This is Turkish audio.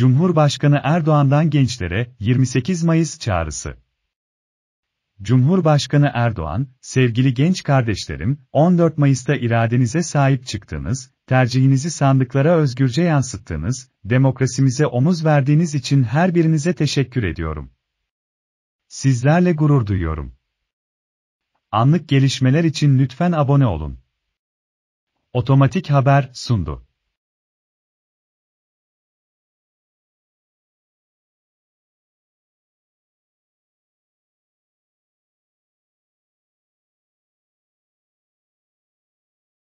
Cumhurbaşkanı Erdoğan'dan gençlere 28 Mayıs çağrısı. Cumhurbaşkanı Erdoğan, sevgili genç kardeşlerim, 14 Mayıs'ta iradenize sahip çıktığınız, tercihinizi sandıklara özgürce yansıttığınız, demokrasimize omuz verdiğiniz için her birinize teşekkür ediyorum. Sizlerle gurur duyuyorum. Anlık gelişmeler için lütfen abone olun. Otomatik Haber sundu.